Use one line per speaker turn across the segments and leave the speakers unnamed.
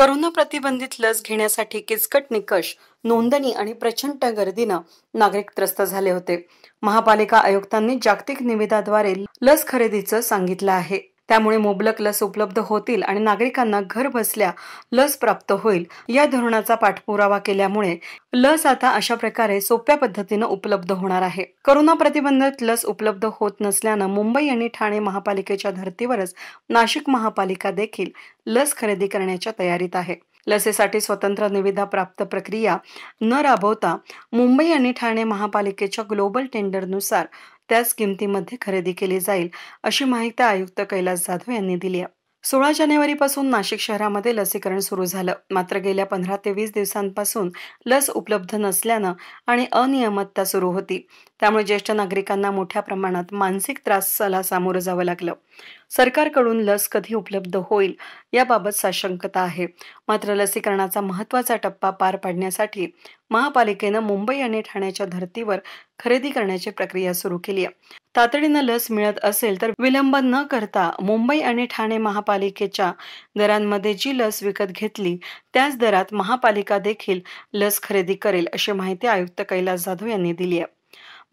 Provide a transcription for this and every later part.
corona प्रतिबंधित लस घेण्यासाठी किचकट निकष नोंदणी आणि प्रचंड गर्दीनं नागरिक त्रस्त झाले होते महापालिका आयुक्तांनी जागतिक निविदाद्वारे लस खरेदीचं सांगितलं आहे त्यामुळे मुबलक लस उपलब्ध होतील आणि नागरिकांना घर बसल्या लस प्राप्त होईल या धोरणाचा पाठपुरावा केल्यामुळे लस आता अशा प्रकारे सोप्या पद्धतीनं उपलब्ध होणार आहे करोना प्रतिबंधक लस उपलब्ध होत नसल्यानं मुंबई आणि ठाणे महापालिकेच्या धर्तीवरच नाशिक महापालिका देखील लस खरेदी करण्याच्या तयारीत आहे लसीसाठी स्वतंत्र निविदा प्राप्त प्रक्रिया न राबवता मुंबई आणि ठाणे महापालिकेच्या ग्लोबल टेंडरनुसार त्याच किमतीमध्ये खरेदी केली जाईल अशी माहिती आयुक्त कैलास जाधव यांनी दिली आहे सोळा जानेवारीपासून नाशिक शहरामध्ये लसीकरण सुरू झालं मात्र गेल्या पंधरा ते वीस दिवसांपासून लस उपलब्ध नसल्यानं आणि अनियमितता सुरू होती त्यामुळे ज्येष्ठ नागरिकांना मोठ्या प्रमाणात मानसिक त्रासाला सामोरं जावं लागलं सरकारकडून लस कधी उपलब्ध होईल याबाबत साशंकता आहे मात्र लसीकरणाचा महत्त्वाचा टप्पा पार पाडण्यासाठी महापालिकेनं मुंबई आणि ठाण्याच्या धर्तीवर खरेदी करण्याची प्रक्रिया सुरू केली आहे तातडीनं लस मिळत असेल तर विलंब न करता मुंबई आणि ठाणे महापालिकेच्या दरांमध्ये जी लस विकत घेतली त्याच दरात महापालिका देखील लस खरेदी करेल अशी माहिती आयुक्त कैलास जाधव यांनी दिली आहे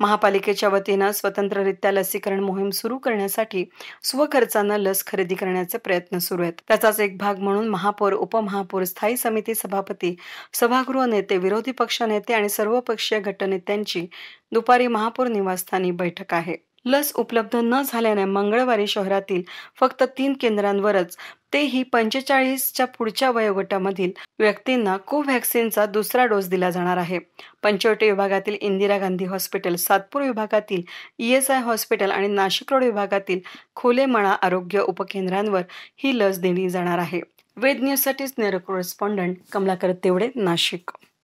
महापालिकेच्या वतीनं स्वतंत्ररित्या लसीकरण मोहीम सुरू करण्यासाठी स्वखर्चानं लस खरेदी करण्याचे प्रयत्न सुरू आहेत त्याचाच एक भाग म्हणून महापौर उपमहापौर स्थायी समिती सभापती सभागृह नेते विरोधी पक्ष नेते आणि सर्वपक्षीय गटनेत्यांची दुपारी महापौर निवासस्थानी बैठक आहे लस उपलब्ध न झाल्याने मंगळवारी शहरातील फक्त तीन केंद्रांवरच तेही पंचेचाळीसच्या पुढच्या वयोगटामधील व्यक्तींना कोव्हॅक्सिनचा दुसरा डोस दिला जाणार आहे पंचवटी विभागातील इंदिरा गांधी हॉस्पिटल सातपूर विभागातील ई एस आय हॉस्पिटल आणि नाशिक रोड विभागातील खुलेमळा आरोग्य उपकेंद्रांवर ही लस दिली जाणार आहे वेद न्यूजसाठी नेरो कमलाकर तेवडे नाशिक